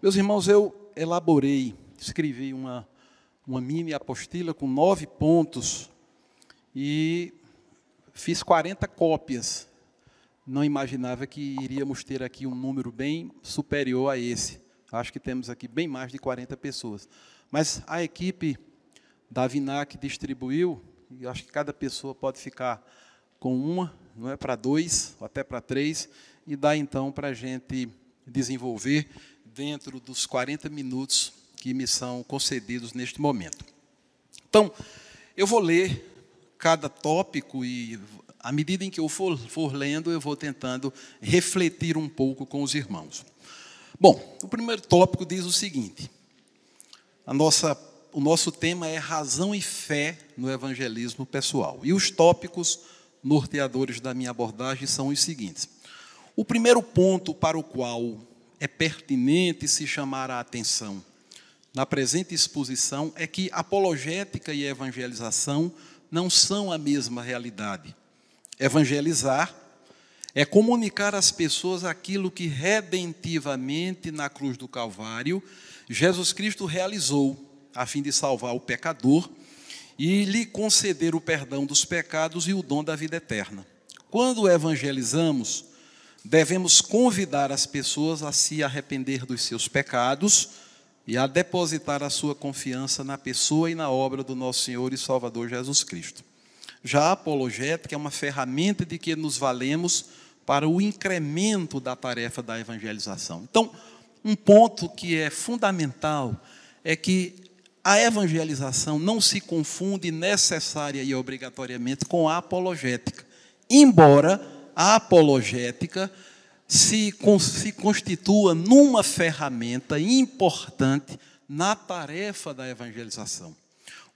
Meus irmãos, eu elaborei, escrevi uma, uma mini apostila com nove pontos e fiz 40 cópias. Não imaginava que iríamos ter aqui um número bem superior a esse. Acho que temos aqui bem mais de 40 pessoas. Mas a equipe da Vinac distribuiu, e acho que cada pessoa pode ficar com uma, não é para dois, ou até para três, e dá então para a gente desenvolver dentro dos 40 minutos que me são concedidos neste momento. Então, eu vou ler cada tópico e, à medida em que eu for, for lendo, eu vou tentando refletir um pouco com os irmãos. Bom, o primeiro tópico diz o seguinte: a nossa o nosso tema é razão e fé no evangelismo pessoal. E os tópicos norteadores da minha abordagem são os seguintes. O primeiro ponto para o qual é pertinente se chamar a atenção na presente exposição é que apologética e evangelização não são a mesma realidade. Evangelizar é comunicar às pessoas aquilo que redentivamente na cruz do Calvário Jesus Cristo realizou a fim de salvar o pecador e lhe conceder o perdão dos pecados e o dom da vida eterna. Quando evangelizamos, devemos convidar as pessoas a se arrepender dos seus pecados e a depositar a sua confiança na pessoa e na obra do nosso Senhor e Salvador Jesus Cristo. Já a apologética é uma ferramenta de que nos valemos para o incremento da tarefa da evangelização. Então, um ponto que é fundamental é que a evangelização não se confunde necessária e obrigatoriamente com a apologética, embora apologética se, se constitua numa ferramenta importante na tarefa da evangelização.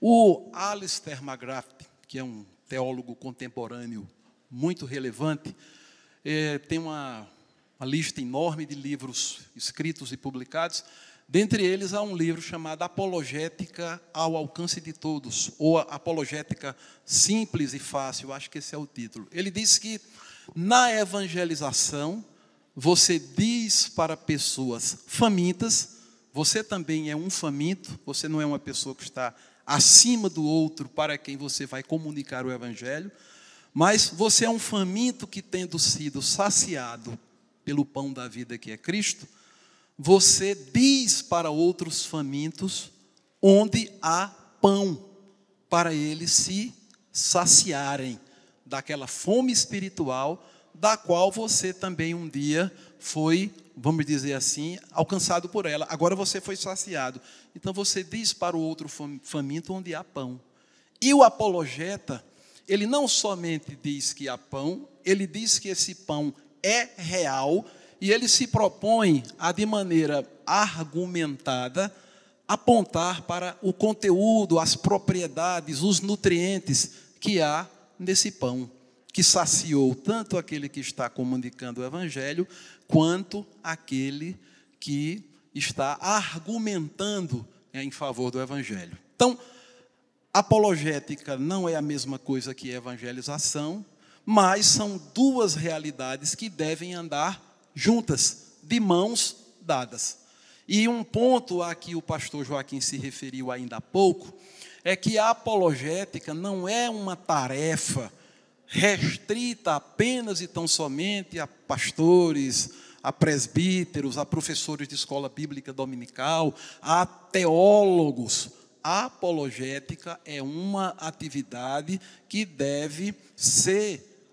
O Alistair McGrath, que é um teólogo contemporâneo muito relevante, é, tem uma, uma lista enorme de livros escritos e publicados. Dentre eles, há um livro chamado Apologética ao Alcance de Todos, ou Apologética Simples e Fácil, acho que esse é o título. Ele diz que na evangelização, você diz para pessoas famintas, você também é um faminto, você não é uma pessoa que está acima do outro para quem você vai comunicar o evangelho, mas você é um faminto que, tendo sido saciado pelo pão da vida que é Cristo, você diz para outros famintos onde há pão para eles se saciarem daquela fome espiritual da qual você também um dia foi, vamos dizer assim, alcançado por ela. Agora você foi saciado. Então você diz para o outro faminto onde há pão. E o apologeta, ele não somente diz que há pão, ele diz que esse pão é real e ele se propõe a, de maneira argumentada, apontar para o conteúdo, as propriedades, os nutrientes que há nesse pão que saciou tanto aquele que está comunicando o evangelho, quanto aquele que está argumentando em favor do evangelho. Então, apologética não é a mesma coisa que evangelização, mas são duas realidades que devem andar juntas, de mãos dadas. E um ponto a que o pastor Joaquim se referiu ainda há pouco é que a apologética não é uma tarefa restrita apenas e tão somente a pastores, a presbíteros, a professores de escola bíblica dominical, a teólogos. A apologética é uma atividade que deve ser,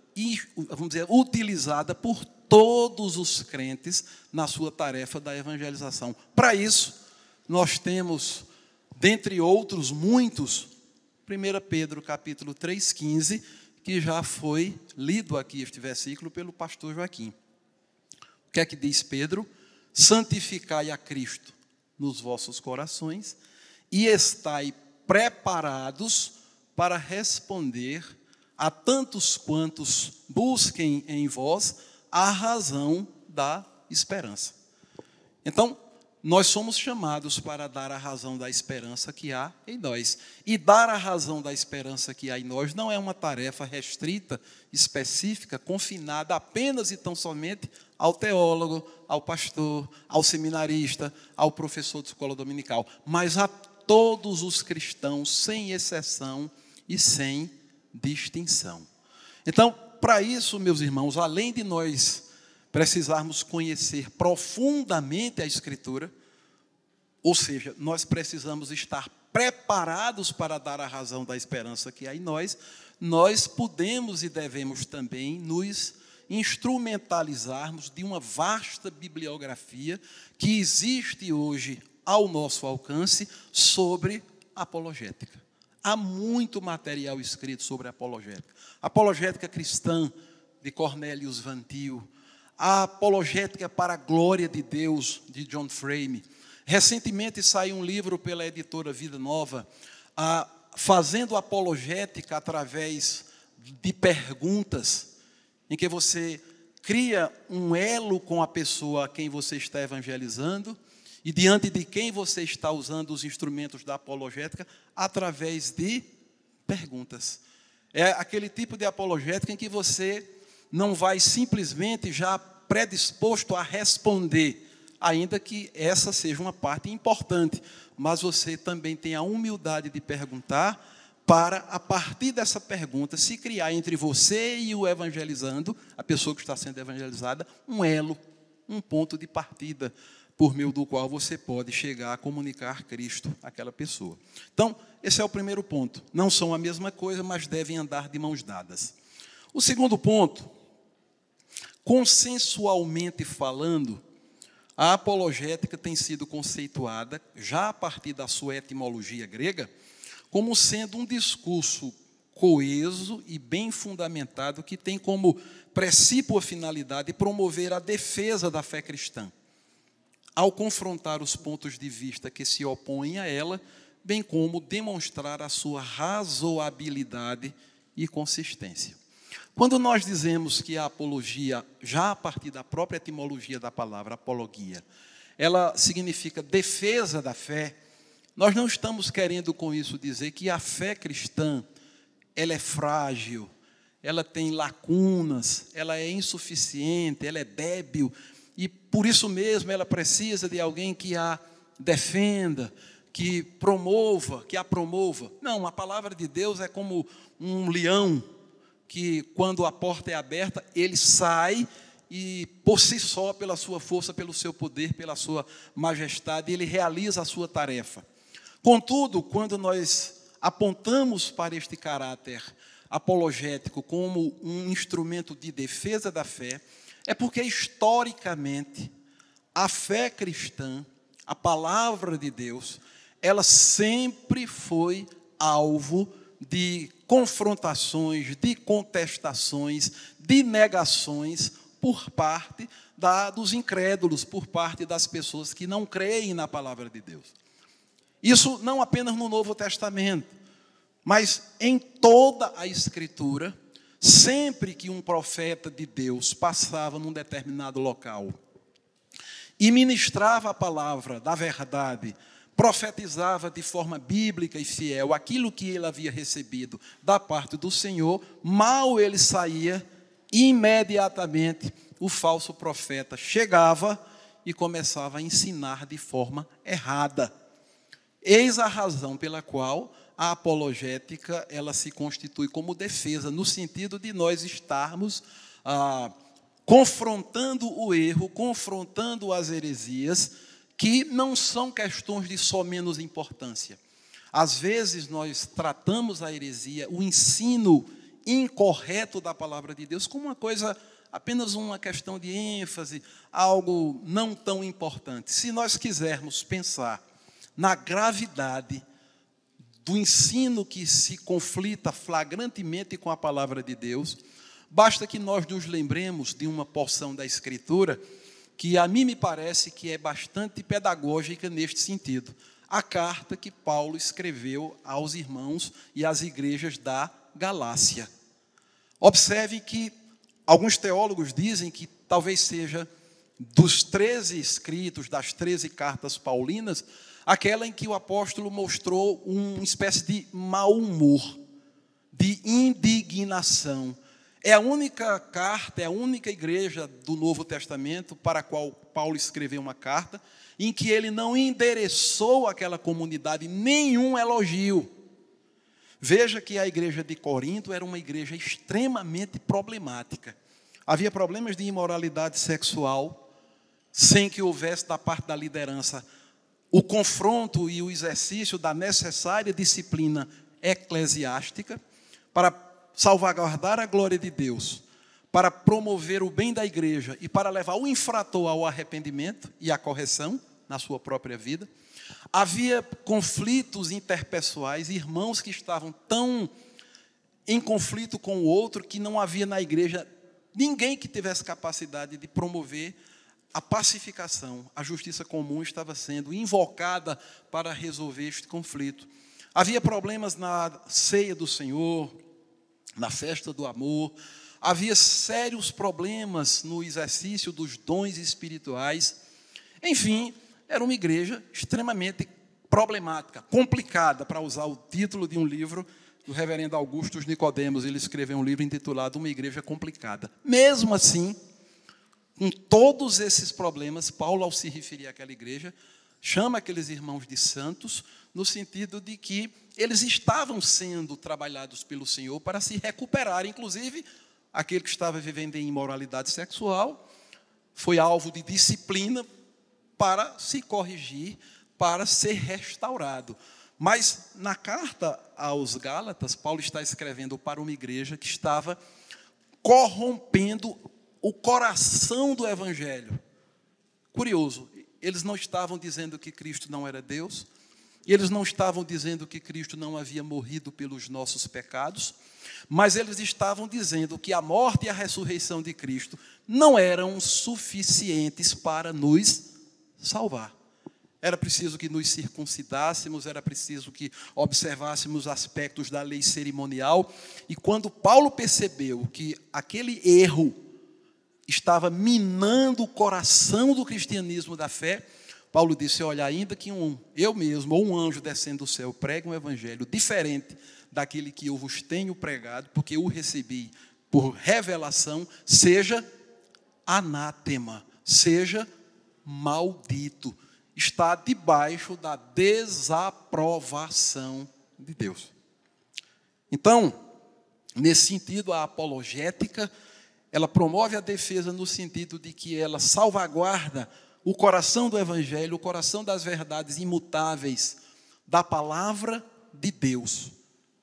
vamos dizer, utilizada por todos os crentes na sua tarefa da evangelização. Para isso, nós temos, dentre outros muitos, 1 Pedro capítulo 3,15, que já foi lido aqui este versículo pelo pastor Joaquim. O que é que diz Pedro? Santificai a Cristo nos vossos corações e estai preparados para responder a tantos quantos busquem em vós a razão da esperança. Então, nós somos chamados para dar a razão da esperança que há em nós. E dar a razão da esperança que há em nós não é uma tarefa restrita, específica, confinada apenas e tão somente ao teólogo, ao pastor, ao seminarista, ao professor de escola dominical, mas a todos os cristãos, sem exceção e sem distinção. Então, para isso, meus irmãos, além de nós precisarmos conhecer profundamente a Escritura, ou seja, nós precisamos estar preparados para dar a razão da esperança que há em nós, nós podemos e devemos também nos instrumentalizarmos de uma vasta bibliografia que existe hoje ao nosso alcance sobre apologética. Há muito material escrito sobre apologética. Apologética cristã de Cornelius Vantil, a apologética para a glória de Deus de John Frame. Recentemente saiu um livro pela editora Vida Nova, a, fazendo apologética através de perguntas, em que você cria um elo com a pessoa a quem você está evangelizando e diante de quem você está usando os instrumentos da apologética, através de perguntas. É aquele tipo de apologética em que você não vai simplesmente já predisposto a responder, ainda que essa seja uma parte importante, mas você também tem a humildade de perguntar para, a partir dessa pergunta, se criar entre você e o evangelizando, a pessoa que está sendo evangelizada, um elo, um ponto de partida por meio do qual você pode chegar a comunicar Cristo àquela pessoa. Então, esse é o primeiro ponto. Não são a mesma coisa, mas devem andar de mãos dadas. O segundo ponto, consensualmente falando, a apologética tem sido conceituada, já a partir da sua etimologia grega, como sendo um discurso coeso e bem fundamentado que tem como princípio finalidade promover a defesa da fé cristã, ao confrontar os pontos de vista que se opõem a ela, bem como demonstrar a sua razoabilidade e consistência. Quando nós dizemos que a apologia, já a partir da própria etimologia da palavra apologia, ela significa defesa da fé, nós não estamos querendo com isso dizer que a fé cristã ela é frágil, ela tem lacunas, ela é insuficiente, ela é débil e por isso mesmo ela precisa de alguém que a defenda, que promova, que a promova. Não, a palavra de Deus é como um leão que quando a porta é aberta, ele sai e por si só, pela sua força, pelo seu poder, pela sua majestade, ele realiza a sua tarefa. Contudo, quando nós apontamos para este caráter apologético como um instrumento de defesa da fé, é porque historicamente a fé cristã, a palavra de Deus, ela sempre foi alvo de confrontações, de contestações, de negações por parte da, dos incrédulos, por parte das pessoas que não creem na palavra de Deus. Isso não apenas no Novo Testamento, mas em toda a Escritura, Sempre que um profeta de Deus passava num determinado local e ministrava a palavra da verdade, profetizava de forma bíblica e fiel aquilo que ele havia recebido da parte do Senhor, mal ele saía, imediatamente o falso profeta chegava e começava a ensinar de forma errada. Eis a razão pela qual a apologética ela se constitui como defesa, no sentido de nós estarmos ah, confrontando o erro, confrontando as heresias, que não são questões de só menos importância. Às vezes nós tratamos a heresia, o ensino incorreto da palavra de Deus, como uma coisa apenas uma questão de ênfase, algo não tão importante. Se nós quisermos pensar na gravidade do ensino que se conflita flagrantemente com a palavra de Deus, basta que nós nos lembremos de uma porção da Escritura que a mim me parece que é bastante pedagógica neste sentido. A carta que Paulo escreveu aos irmãos e às igrejas da Galácia. Observe que alguns teólogos dizem que talvez seja dos 13 escritos, das 13 cartas paulinas, aquela em que o apóstolo mostrou uma espécie de mau humor, de indignação. É a única carta, é a única igreja do Novo Testamento para a qual Paulo escreveu uma carta em que ele não endereçou àquela comunidade nenhum elogio. Veja que a igreja de Corinto era uma igreja extremamente problemática. Havia problemas de imoralidade sexual, sem que houvesse da parte da liderança o confronto e o exercício da necessária disciplina eclesiástica para salvaguardar a glória de Deus, para promover o bem da igreja e para levar o infrator ao arrependimento e à correção na sua própria vida. Havia conflitos interpessoais, irmãos que estavam tão em conflito com o outro que não havia na igreja ninguém que tivesse capacidade de promover a pacificação, a justiça comum estava sendo invocada para resolver este conflito. Havia problemas na ceia do Senhor, na festa do amor, havia sérios problemas no exercício dos dons espirituais. Enfim, era uma igreja extremamente problemática, complicada, para usar o título de um livro do reverendo Augusto Nicodemos. Ele escreveu um livro intitulado Uma Igreja Complicada. Mesmo assim, com todos esses problemas, Paulo, ao se referir àquela igreja, chama aqueles irmãos de santos, no sentido de que eles estavam sendo trabalhados pelo Senhor para se recuperar, inclusive aquele que estava vivendo em imoralidade sexual foi alvo de disciplina para se corrigir, para ser restaurado. Mas na carta aos Gálatas, Paulo está escrevendo para uma igreja que estava corrompendo o coração do Evangelho. Curioso, eles não estavam dizendo que Cristo não era Deus, eles não estavam dizendo que Cristo não havia morrido pelos nossos pecados, mas eles estavam dizendo que a morte e a ressurreição de Cristo não eram suficientes para nos salvar. Era preciso que nos circuncidássemos, era preciso que observássemos aspectos da lei cerimonial. E quando Paulo percebeu que aquele erro estava minando o coração do cristianismo da fé, Paulo disse: Olha, ainda que um eu mesmo ou um anjo descendo do céu pregue um evangelho diferente daquele que eu vos tenho pregado, porque eu o recebi por revelação, seja anátema, seja maldito, está debaixo da desaprovação de Deus. Então, nesse sentido, a apologética ela promove a defesa no sentido de que ela salvaguarda o coração do Evangelho, o coração das verdades imutáveis da palavra de Deus.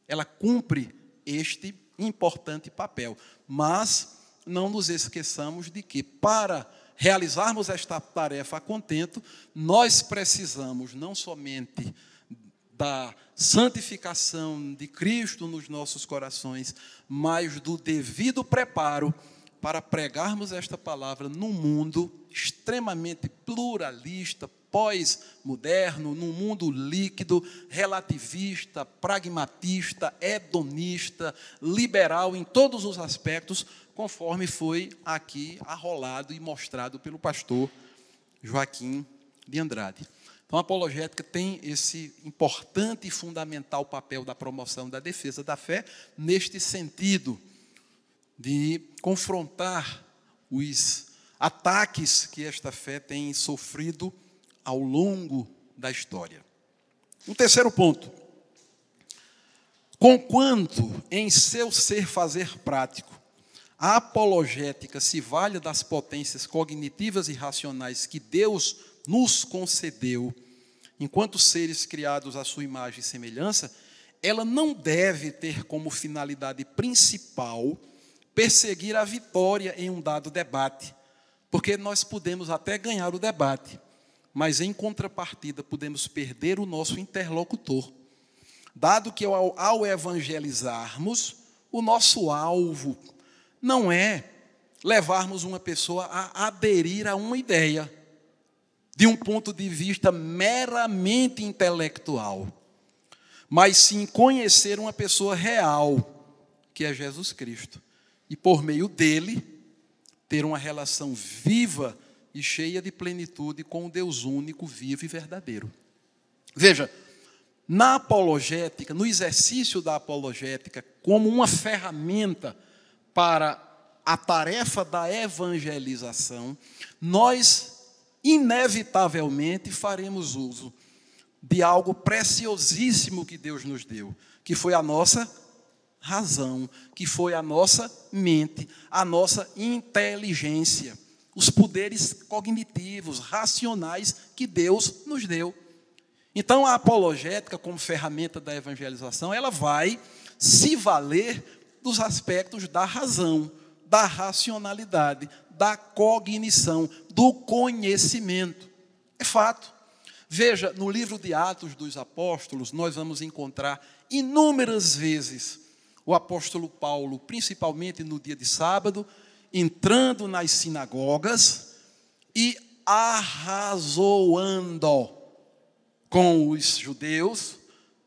Ela cumpre este importante papel. Mas não nos esqueçamos de que, para realizarmos esta tarefa a contento, nós precisamos não somente da santificação de Cristo nos nossos corações, mas do devido preparo para pregarmos esta palavra num mundo extremamente pluralista, pós-moderno, num mundo líquido, relativista, pragmatista, hedonista, liberal em todos os aspectos, conforme foi aqui arrolado e mostrado pelo pastor Joaquim de Andrade. Então, a apologética tem esse importante e fundamental papel da promoção da defesa da fé neste sentido de confrontar os ataques que esta fé tem sofrido ao longo da história. Um terceiro ponto. Conquanto em seu ser fazer prático, a apologética se valha das potências cognitivas e racionais que Deus nos concedeu, enquanto seres criados à sua imagem e semelhança, ela não deve ter como finalidade principal perseguir a vitória em um dado debate, porque nós podemos até ganhar o debate, mas em contrapartida podemos perder o nosso interlocutor. Dado que ao, ao evangelizarmos, o nosso alvo não é levarmos uma pessoa a aderir a uma ideia de um ponto de vista meramente intelectual, mas sim conhecer uma pessoa real, que é Jesus Cristo e por meio dele ter uma relação viva e cheia de plenitude com o Deus único, vivo e verdadeiro. Veja, na apologética, no exercício da apologética, como uma ferramenta para a tarefa da evangelização, nós inevitavelmente faremos uso de algo preciosíssimo que Deus nos deu, que foi a nossa razão, que foi a nossa mente, a nossa inteligência, os poderes cognitivos, racionais que Deus nos deu. Então, a apologética, como ferramenta da evangelização, ela vai se valer dos aspectos da razão, da racionalidade, da cognição, do conhecimento. É fato. Veja, no livro de Atos dos Apóstolos, nós vamos encontrar inúmeras vezes o apóstolo Paulo, principalmente no dia de sábado, entrando nas sinagogas e arrazoando com os judeus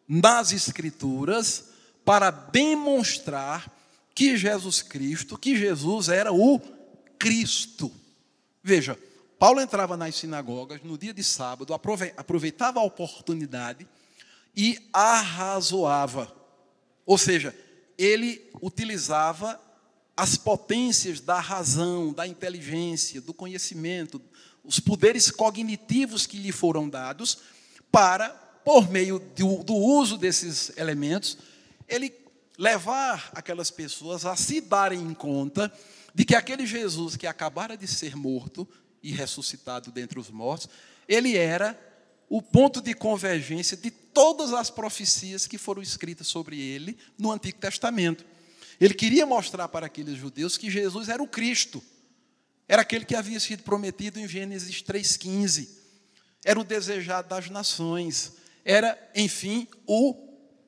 nas Escrituras para demonstrar que Jesus Cristo, que Jesus era o Cristo. Veja, Paulo entrava nas sinagogas no dia de sábado, aproveitava a oportunidade e arrazoava. Ou seja, ele utilizava as potências da razão, da inteligência, do conhecimento, os poderes cognitivos que lhe foram dados, para, por meio do, do uso desses elementos, ele levar aquelas pessoas a se darem conta de que aquele Jesus que acabara de ser morto e ressuscitado dentre os mortos, ele era o ponto de convergência de todas as profecias que foram escritas sobre ele no Antigo Testamento. Ele queria mostrar para aqueles judeus que Jesus era o Cristo, era aquele que havia sido prometido em Gênesis 3,15, era o desejado das nações, era, enfim, o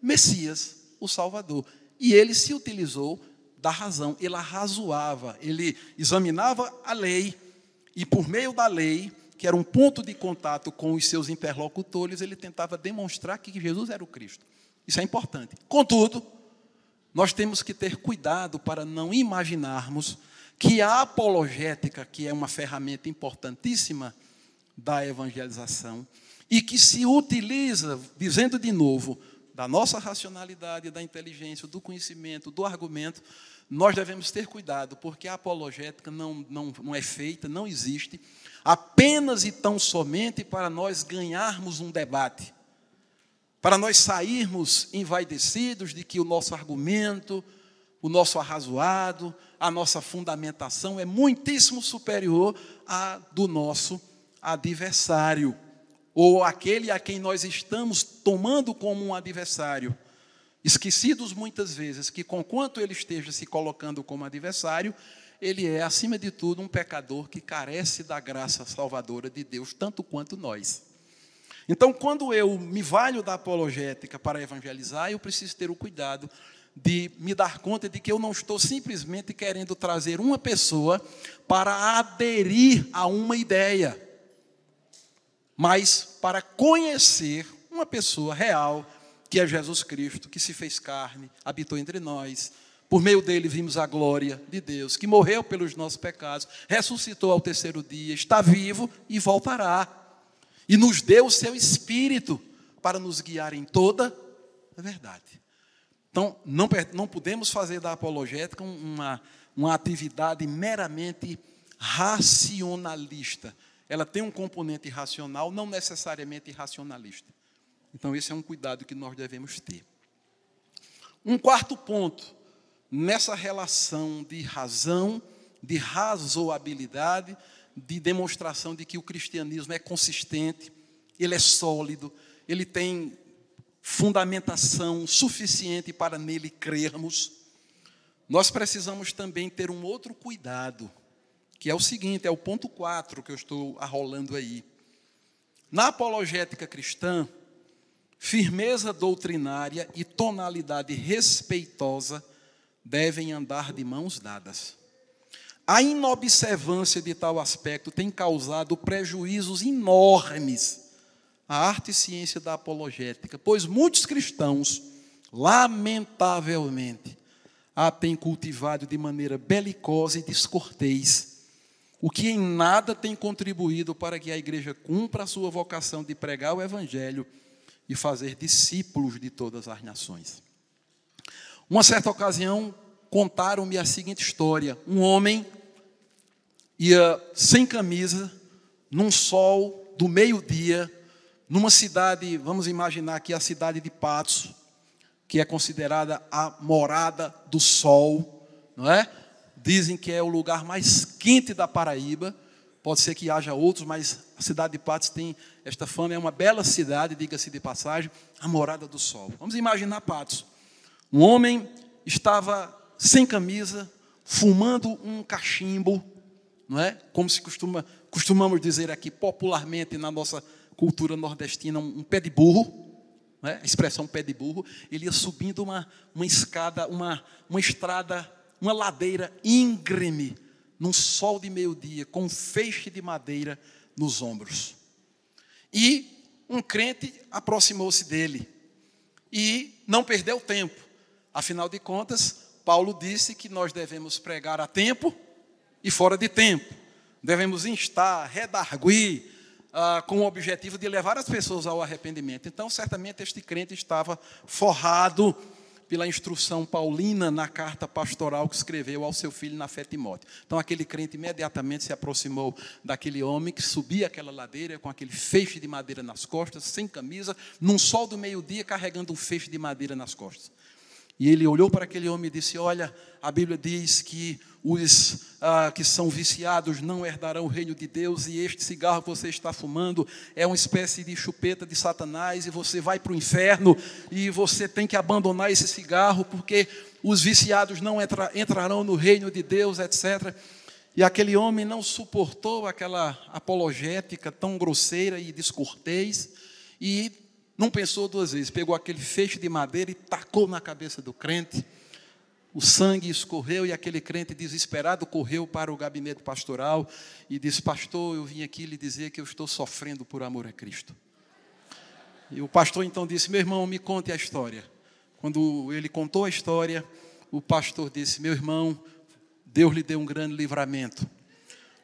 Messias, o Salvador. E ele se utilizou da razão, ele arrazoava, ele examinava a lei, e por meio da lei, que era um ponto de contato com os seus interlocutores, ele tentava demonstrar que Jesus era o Cristo. Isso é importante. Contudo, nós temos que ter cuidado para não imaginarmos que a apologética, que é uma ferramenta importantíssima da evangelização, e que se utiliza, dizendo de novo, da nossa racionalidade, da inteligência, do conhecimento, do argumento, nós devemos ter cuidado, porque a apologética não, não, não é feita, não existe apenas e tão somente para nós ganharmos um debate, para nós sairmos envaidecidos de que o nosso argumento, o nosso arrazoado, a nossa fundamentação é muitíssimo superior à do nosso adversário, ou aquele a quem nós estamos tomando como um adversário. Esquecidos muitas vezes que, conquanto ele esteja se colocando como adversário, ele é, acima de tudo, um pecador que carece da graça salvadora de Deus, tanto quanto nós. Então, quando eu me valho da apologética para evangelizar, eu preciso ter o cuidado de me dar conta de que eu não estou simplesmente querendo trazer uma pessoa para aderir a uma ideia, mas para conhecer uma pessoa real, que é Jesus Cristo, que se fez carne, habitou entre nós, por meio dele vimos a glória de Deus, que morreu pelos nossos pecados, ressuscitou ao terceiro dia, está vivo e voltará. E nos deu o seu espírito para nos guiar em toda a verdade. Então, não, não podemos fazer da apologética uma, uma atividade meramente racionalista. Ela tem um componente racional, não necessariamente racionalista. Então, esse é um cuidado que nós devemos ter. Um quarto ponto nessa relação de razão, de razoabilidade, de demonstração de que o cristianismo é consistente, ele é sólido, ele tem fundamentação suficiente para nele crermos. Nós precisamos também ter um outro cuidado, que é o seguinte, é o ponto 4 que eu estou arrolando aí. Na apologética cristã, firmeza doutrinária e tonalidade respeitosa devem andar de mãos dadas. A inobservância de tal aspecto tem causado prejuízos enormes à arte e ciência da apologética, pois muitos cristãos, lamentavelmente, a têm cultivado de maneira belicosa e descortês, o que em nada tem contribuído para que a igreja cumpra a sua vocação de pregar o evangelho e fazer discípulos de todas as nações. Uma certa ocasião, contaram-me a seguinte história: um homem ia sem camisa, num sol do meio-dia, numa cidade, vamos imaginar aqui a cidade de Patos, que é considerada a morada do sol, não é? Dizem que é o lugar mais quente da Paraíba. Pode ser que haja outros, mas a cidade de Patos tem esta fama, é uma bela cidade, diga-se de passagem, a morada do sol. Vamos imaginar Patos. Um homem estava sem camisa, fumando um cachimbo, não é? Como se costuma, costumamos dizer aqui popularmente na nossa cultura nordestina, um, um pé de burro, não é? a expressão pé de burro, ele ia subindo uma, uma escada, uma, uma estrada, uma ladeira íngreme, num sol de meio-dia, com um feixe de madeira nos ombros. E um crente aproximou-se dele e não perdeu tempo Afinal de contas, Paulo disse que nós devemos pregar a tempo e fora de tempo. Devemos instar, redarguir, ah, com o objetivo de levar as pessoas ao arrependimento. Então, certamente, este crente estava forrado pela instrução paulina na carta pastoral que escreveu ao seu filho na fé Timóteo. Então aquele crente imediatamente se aproximou daquele homem que subia aquela ladeira com aquele feixe de madeira nas costas, sem camisa, num sol do meio-dia carregando um feixe de madeira nas costas. E ele olhou para aquele homem e disse: Olha, a Bíblia diz que os ah, que são viciados não herdarão o reino de Deus, e este cigarro que você está fumando é uma espécie de chupeta de Satanás, e você vai para o inferno, e você tem que abandonar esse cigarro, porque os viciados não entra, entrarão no reino de Deus, etc. E aquele homem não suportou aquela apologética tão grosseira e descortês, e não pensou duas vezes, pegou aquele feixe de madeira e tacou na cabeça do crente. O sangue escorreu e aquele crente desesperado correu para o gabinete pastoral e disse: Pastor, eu vim aqui lhe dizer que eu estou sofrendo por amor a Cristo. E o pastor então disse: Meu irmão, me conte a história. Quando ele contou a história, o pastor disse: Meu irmão, Deus lhe deu um grande livramento.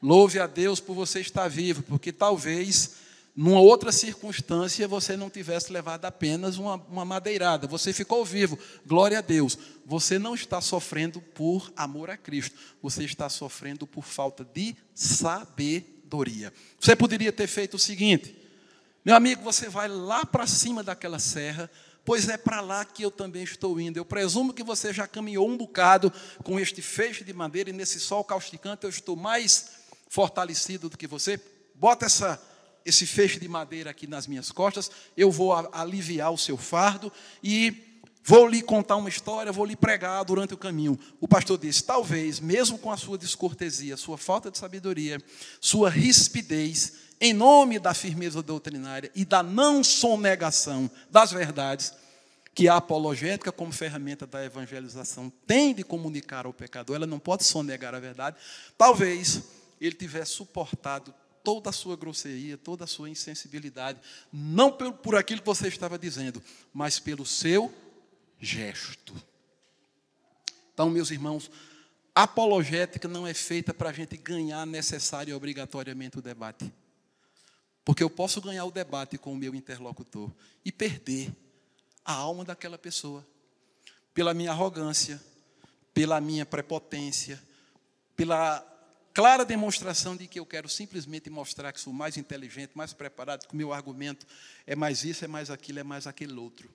Louve a Deus por você estar vivo, porque talvez numa outra circunstância você não tivesse levado apenas uma, uma, madeirada, você ficou vivo, glória a Deus. Você não está sofrendo por amor a Cristo, você está sofrendo por falta de sabedoria. Você poderia ter feito o seguinte, meu amigo, você vai lá para cima daquela serra, pois é para lá que eu também estou indo. Eu presumo que você já caminhou um bocado com este feixe de madeira e nesse sol causticante eu estou mais fortalecido do que você. Bota essa esse feixe de madeira aqui nas minhas costas, eu vou aliviar o seu fardo e Vou lhe contar uma história, vou lhe pregar durante o caminho. O pastor disse: talvez, mesmo com a sua descortesia, sua falta de sabedoria, sua rispidez, em nome da firmeza doutrinária e da não sonegação das verdades, que a apologética, como ferramenta da evangelização, tem de comunicar ao pecador, ela não pode sonegar a verdade, talvez ele tivesse suportado toda a sua grosseria, toda a sua insensibilidade, não por aquilo que você estava dizendo, mas pelo seu gesto. Então, meus irmãos, apologética não é feita para a gente ganhar necessário e obrigatoriamente o debate. Porque eu posso ganhar o debate com o meu interlocutor e perder a alma daquela pessoa pela minha arrogância, pela minha prepotência, pela clara demonstração de que eu quero simplesmente mostrar que sou mais inteligente, mais preparado, que o meu argumento é mais isso, é mais aquilo, é mais aquele outro.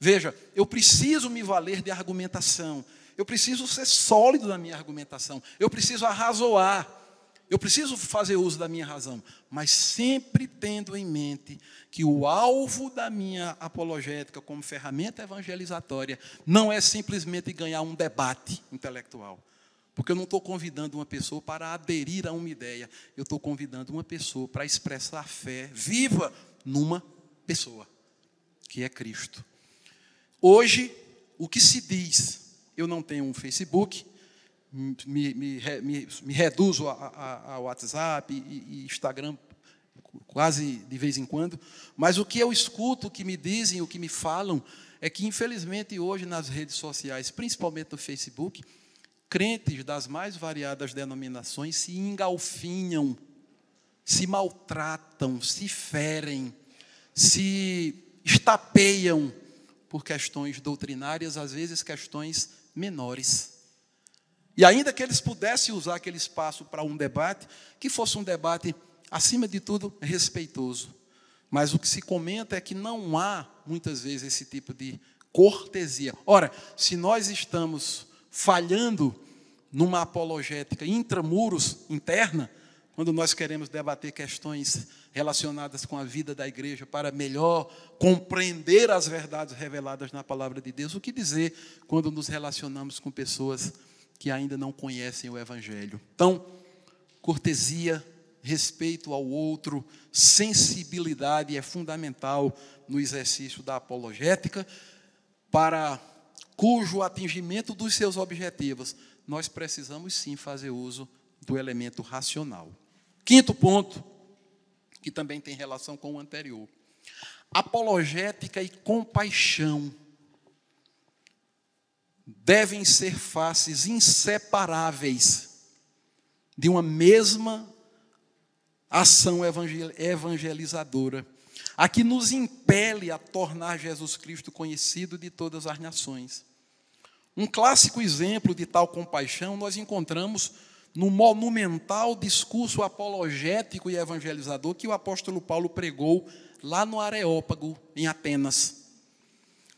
Veja, eu preciso me valer de argumentação, eu preciso ser sólido na minha argumentação, eu preciso arrazoar, eu preciso fazer uso da minha razão, mas sempre tendo em mente que o alvo da minha apologética como ferramenta evangelizatória não é simplesmente ganhar um debate intelectual porque eu não estou convidando uma pessoa para aderir a uma ideia, eu estou convidando uma pessoa para expressar a fé viva numa pessoa, que é Cristo. Hoje, o que se diz? Eu não tenho um Facebook, me, me, me, me reduzo a, a, a WhatsApp e, e Instagram quase de vez em quando, mas o que eu escuto, o que me dizem, o que me falam, é que infelizmente hoje nas redes sociais, principalmente no Facebook, crentes das mais variadas denominações se engalfinham, se maltratam, se ferem, se estapeiam por questões doutrinárias, às vezes questões menores. E ainda que eles pudessem usar aquele espaço para um debate, que fosse um debate, acima de tudo, respeitoso. Mas o que se comenta é que não há, muitas vezes, esse tipo de cortesia. Ora, se nós estamos falhando numa apologética intramuros, interna, quando nós queremos debater questões relacionadas com a vida da igreja para melhor compreender as verdades reveladas na palavra de Deus, o que dizer quando nos relacionamos com pessoas que ainda não conhecem o evangelho? Então, cortesia, respeito ao outro, sensibilidade é fundamental no exercício da apologética para cujo atingimento dos seus objetivos nós precisamos sim fazer uso do elemento racional. Quinto ponto, que também tem relação com o anterior: apologética e compaixão devem ser faces inseparáveis de uma mesma ação evangelizadora, a que nos impele a tornar Jesus Cristo conhecido de todas as nações. Um clássico exemplo de tal compaixão nós encontramos no monumental discurso apologético e evangelizador que o apóstolo Paulo pregou lá no Areópago, em Atenas.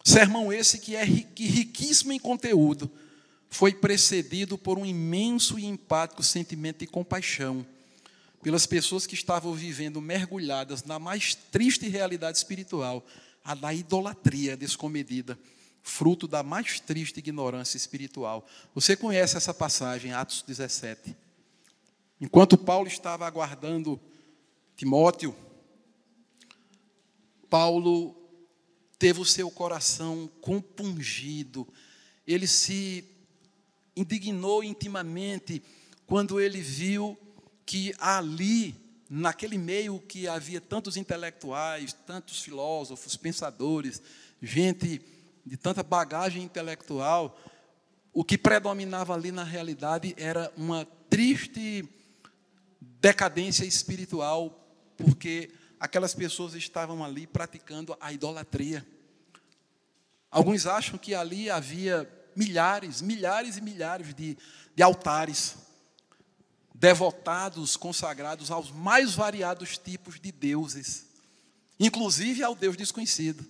Sermão esse que é riquíssimo em conteúdo, foi precedido por um imenso e empático sentimento de compaixão pelas pessoas que estavam vivendo mergulhadas na mais triste realidade espiritual, a da idolatria descomedida fruto da mais triste ignorância espiritual. Você conhece essa passagem, Atos 17. Enquanto Paulo estava aguardando Timóteo, Paulo teve o seu coração compungido, ele se indignou intimamente quando ele viu que ali, naquele meio que havia tantos intelectuais, tantos filósofos, pensadores, gente de tanta bagagem intelectual, o que predominava ali na realidade era uma triste decadência espiritual, porque aquelas pessoas estavam ali praticando a idolatria. Alguns acham que ali havia milhares, milhares e milhares de, de altares devotados, consagrados aos mais variados tipos de deuses, inclusive ao Deus desconhecido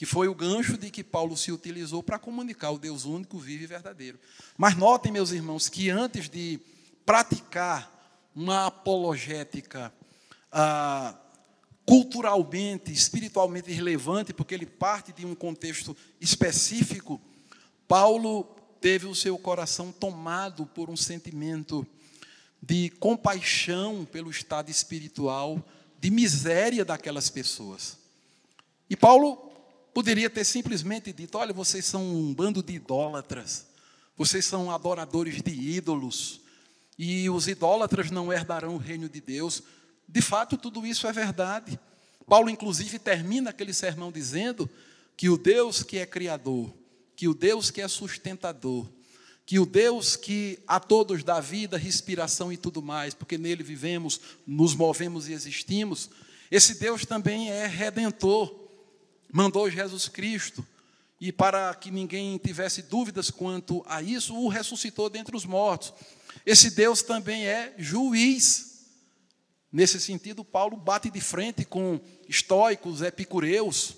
que foi o gancho de que Paulo se utilizou para comunicar o Deus único, vivo e verdadeiro. Mas notem, meus irmãos, que antes de praticar uma apologética ah, culturalmente, espiritualmente relevante, porque ele parte de um contexto específico, Paulo teve o seu coração tomado por um sentimento de compaixão pelo estado espiritual, de miséria daquelas pessoas. E Paulo Poderia ter simplesmente dito: olha, vocês são um bando de idólatras, vocês são adoradores de ídolos, e os idólatras não herdarão o reino de Deus. De fato, tudo isso é verdade. Paulo, inclusive, termina aquele sermão dizendo que o Deus que é criador, que o Deus que é sustentador, que o Deus que a todos dá vida, respiração e tudo mais, porque nele vivemos, nos movemos e existimos, esse Deus também é redentor mandou Jesus Cristo, e para que ninguém tivesse dúvidas quanto a isso, o ressuscitou dentre os mortos. Esse Deus também é juiz. Nesse sentido, Paulo bate de frente com estoicos, epicureus,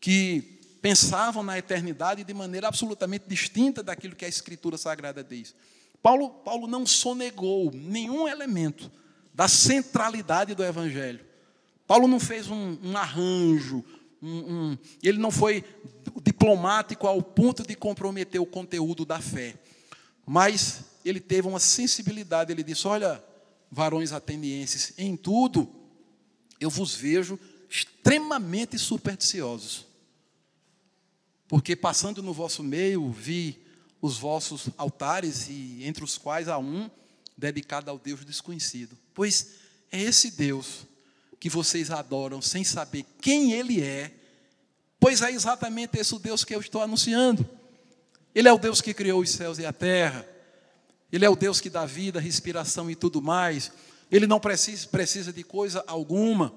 que pensavam na eternidade de maneira absolutamente distinta daquilo que a Escritura Sagrada diz. Paulo, Paulo não sonegou nenhum elemento da centralidade do Evangelho. Paulo não fez um, um arranjo, um, um, ele não foi diplomático ao ponto de comprometer o conteúdo da fé, mas ele teve uma sensibilidade. Ele disse: Olha, varões atenienses, em tudo eu vos vejo extremamente supersticiosos, porque passando no vosso meio vi os vossos altares, e entre os quais há um dedicado ao Deus desconhecido. Pois é esse Deus que vocês adoram sem saber quem Ele é, pois é exatamente esse o Deus que eu estou anunciando. Ele é o Deus que criou os céus e a terra, Ele é o Deus que dá vida, respiração e tudo mais, Ele não precisa, precisa de coisa alguma,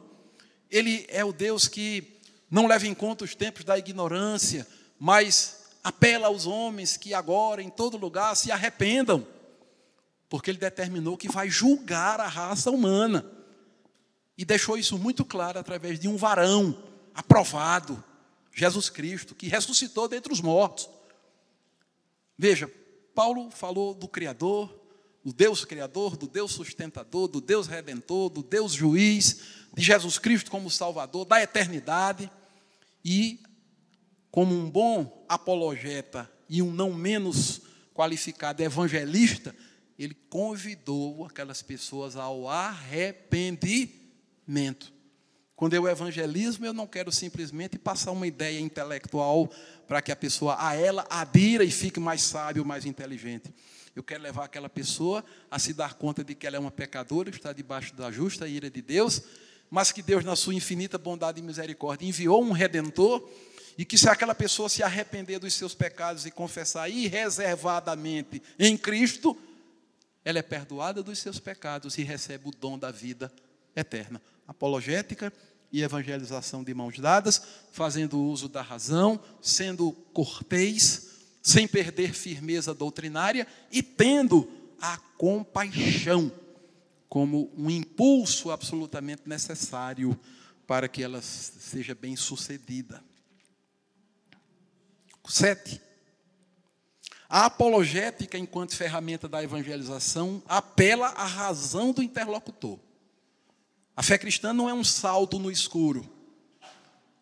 Ele é o Deus que não leva em conta os tempos da ignorância, mas apela aos homens que agora, em todo lugar, se arrependam, porque Ele determinou que vai julgar a raça humana. E deixou isso muito claro através de um varão aprovado, Jesus Cristo, que ressuscitou dentre os mortos. Veja, Paulo falou do Criador, do Deus Criador, do Deus sustentador, do Deus redentor, do Deus juiz, de Jesus Cristo como Salvador, da eternidade. E, como um bom apologeta e um não menos qualificado evangelista, ele convidou aquelas pessoas ao arrependimento Mento. Quando eu evangelismo, eu não quero simplesmente passar uma ideia intelectual para que a pessoa a ela adira e fique mais sábio, mais inteligente. Eu quero levar aquela pessoa a se dar conta de que ela é uma pecadora, está debaixo da justa ira de Deus, mas que Deus, na sua infinita bondade e misericórdia, enviou um redentor e que se aquela pessoa se arrepender dos seus pecados e confessar irreservadamente em Cristo, ela é perdoada dos seus pecados e recebe o dom da vida eterna apologética e evangelização de mãos dadas, fazendo uso da razão, sendo cortês, sem perder firmeza doutrinária e tendo a compaixão como um impulso absolutamente necessário para que ela seja bem sucedida. Sete. A apologética, enquanto ferramenta da evangelização, apela à razão do interlocutor. A fé cristã não é um salto no escuro.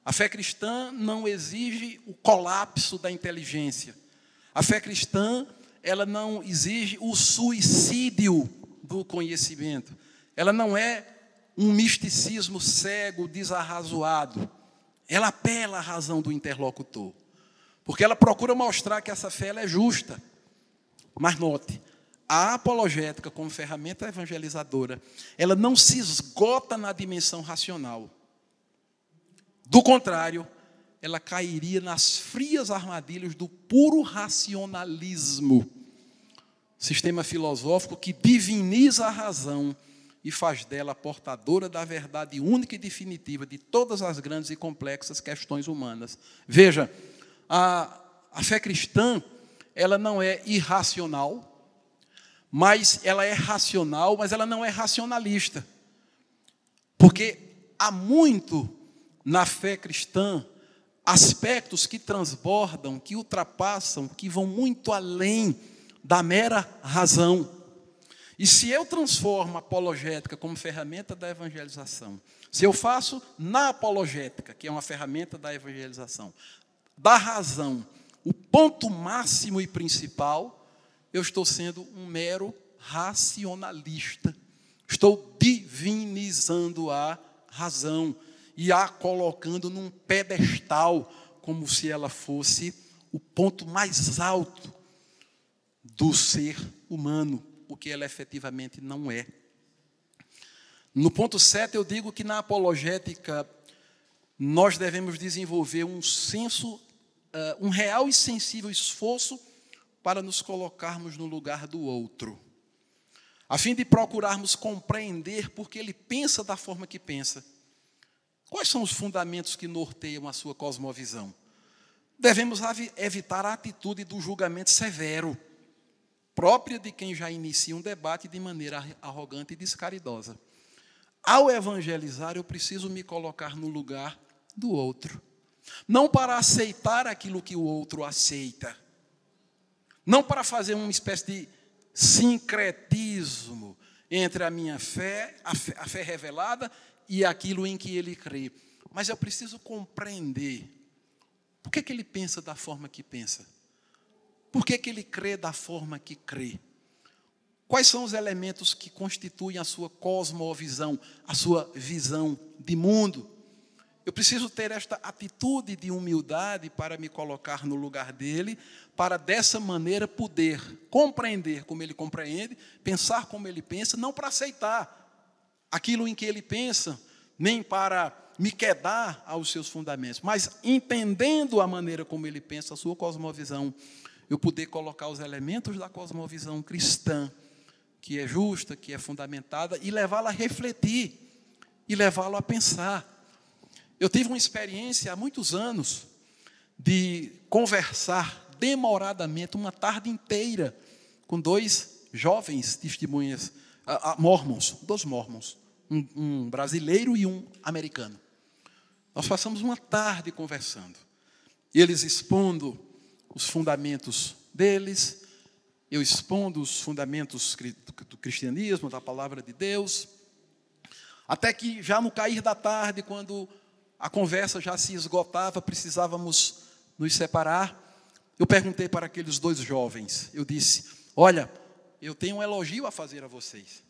A fé cristã não exige o colapso da inteligência. A fé cristã, ela não exige o suicídio do conhecimento. Ela não é um misticismo cego, desarrazoado. Ela apela à razão do interlocutor. Porque ela procura mostrar que essa fé é justa. Mas note, a apologética, como ferramenta evangelizadora, ela não se esgota na dimensão racional. Do contrário, ela cairia nas frias armadilhas do puro racionalismo, sistema filosófico que diviniza a razão e faz dela portadora da verdade única e definitiva de todas as grandes e complexas questões humanas. Veja, a, a fé cristã, ela não é irracional, mas ela é racional, mas ela não é racionalista. Porque há muito na fé cristã aspectos que transbordam, que ultrapassam, que vão muito além da mera razão. E se eu transformo a apologética como ferramenta da evangelização, se eu faço na apologética, que é uma ferramenta da evangelização, da razão, o ponto máximo e principal, eu estou sendo um mero racionalista. Estou divinizando a razão e a colocando num pedestal, como se ela fosse o ponto mais alto do ser humano, o que ela efetivamente não é. No ponto 7, eu digo que na apologética nós devemos desenvolver um senso, eh, um real e sensível esforço para nos colocarmos no lugar do outro, a fim de procurarmos compreender por que ele pensa da forma que pensa. Quais são os fundamentos que norteiam a sua cosmovisão? Devemos evitar a atitude do julgamento severo, própria de quem já inicia um debate de maneira arrogante e descaridosa. Ao evangelizar, eu preciso me colocar no lugar do outro, não para aceitar aquilo que o outro aceita, não para fazer uma espécie de sincretismo entre a minha fé, a fé, a fé revelada e aquilo em que ele crê. Mas eu preciso compreender por que, que ele pensa da forma que pensa. Por que, que ele crê da forma que crê? Quais são os elementos que constituem a sua cosmovisão, a sua visão de mundo? Eu preciso ter esta atitude de humildade para me colocar no lugar dele, para dessa maneira poder compreender como ele compreende, pensar como ele pensa, não para aceitar aquilo em que ele pensa, nem para me quedar aos seus fundamentos, mas entendendo a maneira como ele pensa, a sua cosmovisão, eu poder colocar os elementos da cosmovisão cristã, que é justa, que é fundamentada, e levá-la a refletir, e levá-lo a pensar eu tive uma experiência há muitos anos de conversar demoradamente uma tarde inteira com dois jovens testemunhas, uh, uh, mormons, dois mormons, um, um brasileiro e um americano. Nós passamos uma tarde conversando, eles expondo os fundamentos deles, eu expondo os fundamentos do cristianismo, da palavra de Deus, até que já no cair da tarde, quando a conversa já se esgotava, precisávamos nos separar. Eu perguntei para aqueles dois jovens, eu disse: Olha, eu tenho um elogio a fazer a vocês.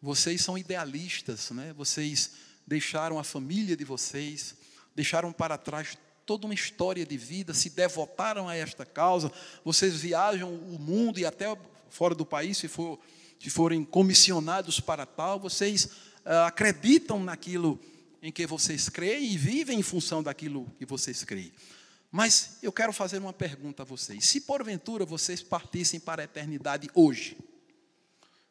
Vocês são idealistas, né? vocês deixaram a família de vocês, deixaram para trás toda uma história de vida, se devotaram a esta causa, vocês viajam o mundo e até fora do país, se, for, se forem comissionados para tal, vocês ah, acreditam naquilo em que vocês creem e vivem em função daquilo que vocês creem. Mas eu quero fazer uma pergunta a vocês. Se porventura vocês partissem para a eternidade hoje,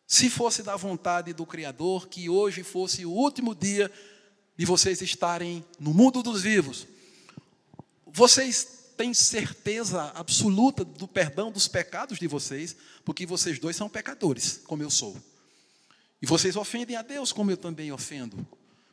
se fosse da vontade do Criador que hoje fosse o último dia de vocês estarem no mundo dos vivos, vocês têm certeza absoluta do perdão dos pecados de vocês, porque vocês dois são pecadores, como eu sou. E vocês ofendem a Deus, como eu também ofendo.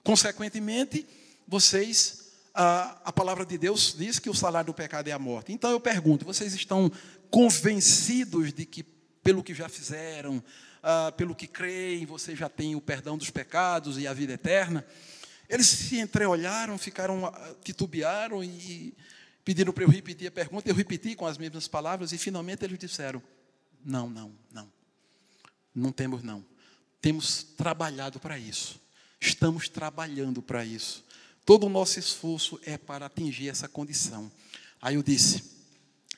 Consequentemente, vocês, a, a palavra de Deus diz que o salário do pecado é a morte. Então eu pergunto: vocês estão convencidos de que, pelo que já fizeram, ah, pelo que creem, vocês já têm o perdão dos pecados e a vida eterna. Eles se entreolharam, ficaram, ah, titubearam e pediram para eu repetir a pergunta. Eu repeti com as mesmas palavras e finalmente eles disseram: Não, não, não. Não temos, não. Temos trabalhado para isso. Estamos trabalhando para isso. Todo o nosso esforço é para atingir essa condição. Aí eu disse: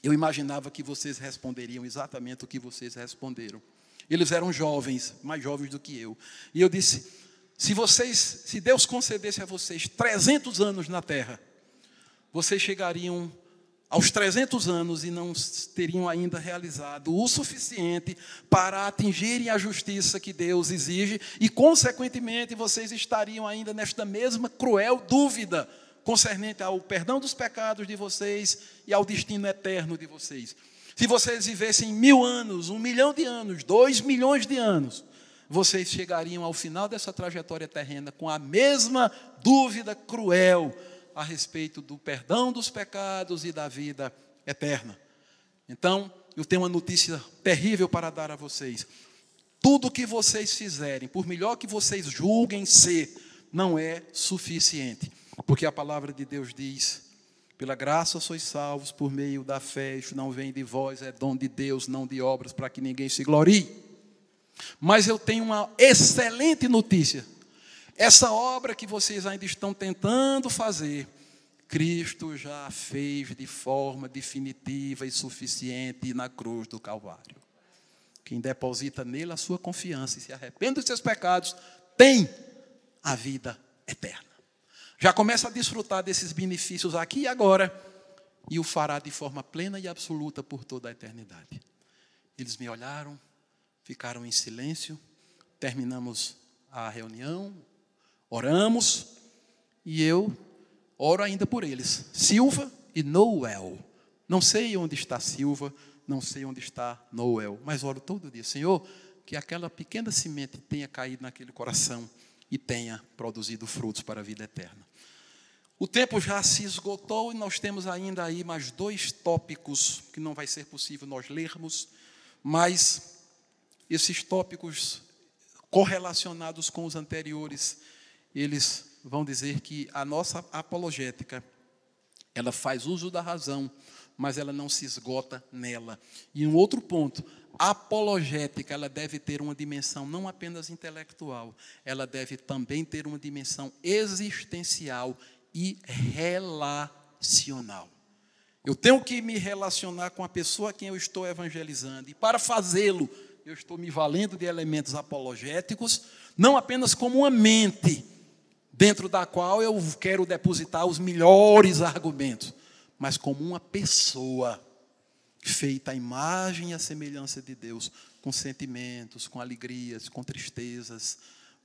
Eu imaginava que vocês responderiam exatamente o que vocês responderam. Eles eram jovens, mais jovens do que eu. E eu disse: Se vocês, se Deus concedesse a vocês 300 anos na terra, vocês chegariam aos 300 anos e não teriam ainda realizado o suficiente para atingirem a justiça que Deus exige, e, consequentemente, vocês estariam ainda nesta mesma cruel dúvida concernente ao perdão dos pecados de vocês e ao destino eterno de vocês. Se vocês vivessem mil anos, um milhão de anos, dois milhões de anos, vocês chegariam ao final dessa trajetória terrena com a mesma dúvida cruel a respeito do perdão dos pecados e da vida eterna. Então, eu tenho uma notícia terrível para dar a vocês. Tudo que vocês fizerem, por melhor que vocês julguem ser, não é suficiente. Porque a palavra de Deus diz: pela graça sois salvos por meio da fé, isso não vem de vós, é dom de Deus, não de obras, para que ninguém se glorie. Mas eu tenho uma excelente notícia essa obra que vocês ainda estão tentando fazer, Cristo já fez de forma definitiva e suficiente na cruz do Calvário. Quem deposita nele a sua confiança e se arrepende dos seus pecados, tem a vida eterna. Já começa a desfrutar desses benefícios aqui e agora, e o fará de forma plena e absoluta por toda a eternidade. Eles me olharam, ficaram em silêncio, terminamos a reunião, Oramos e eu oro ainda por eles. Silva e Noel. Não sei onde está Silva, não sei onde está Noel, mas oro todo dia, Senhor, que aquela pequena semente tenha caído naquele coração e tenha produzido frutos para a vida eterna. O tempo já se esgotou e nós temos ainda aí mais dois tópicos que não vai ser possível nós lermos, mas esses tópicos correlacionados com os anteriores eles vão dizer que a nossa apologética, ela faz uso da razão, mas ela não se esgota nela. E um outro ponto, a apologética, ela deve ter uma dimensão não apenas intelectual, ela deve também ter uma dimensão existencial e relacional. Eu tenho que me relacionar com a pessoa a quem eu estou evangelizando, e para fazê-lo, eu estou me valendo de elementos apologéticos, não apenas como uma mente, dentro da qual eu quero depositar os melhores argumentos, mas como uma pessoa feita à imagem e à semelhança de Deus, com sentimentos, com alegrias, com tristezas,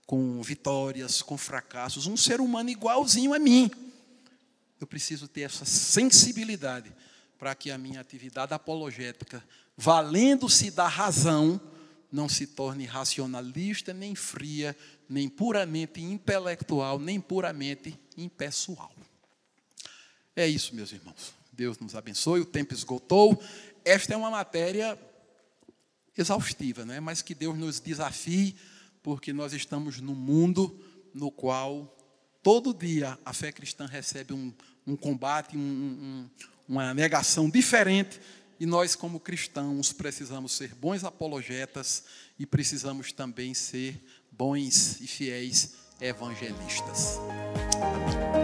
com vitórias, com fracassos, um ser humano igualzinho a mim. Eu preciso ter essa sensibilidade para que a minha atividade apologética, valendo-se da razão, não se torne racionalista, nem fria, nem puramente intelectual, nem puramente impessoal. É isso, meus irmãos. Deus nos abençoe, o tempo esgotou. Esta é uma matéria exaustiva, né? mas que Deus nos desafie, porque nós estamos num mundo no qual todo dia a fé cristã recebe um, um combate, um, um, uma negação diferente e nós, como cristãos, precisamos ser bons apologetas e precisamos também ser bons e fiéis evangelistas. Amém.